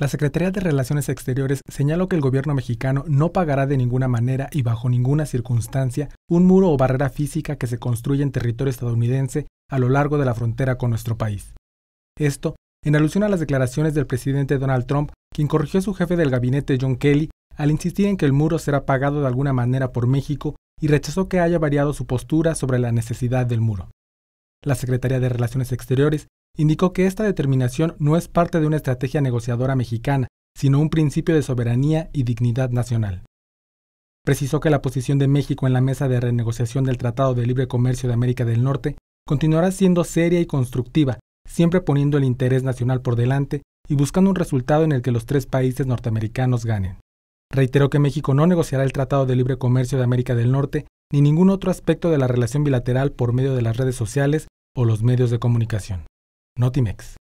La Secretaría de Relaciones Exteriores señaló que el gobierno mexicano no pagará de ninguna manera y bajo ninguna circunstancia un muro o barrera física que se construya en territorio estadounidense a lo largo de la frontera con nuestro país. Esto en alusión a las declaraciones del presidente Donald Trump, quien corrigió a su jefe del gabinete John Kelly al insistir en que el muro será pagado de alguna manera por México y rechazó que haya variado su postura sobre la necesidad del muro. La Secretaría de Relaciones Exteriores indicó que esta determinación no es parte de una estrategia negociadora mexicana, sino un principio de soberanía y dignidad nacional. Precisó que la posición de México en la mesa de renegociación del Tratado de Libre Comercio de América del Norte continuará siendo seria y constructiva, siempre poniendo el interés nacional por delante y buscando un resultado en el que los tres países norteamericanos ganen. Reiteró que México no negociará el Tratado de Libre Comercio de América del Norte ni ningún otro aspecto de la relación bilateral por medio de las redes sociales o los medios de comunicación. Notimex.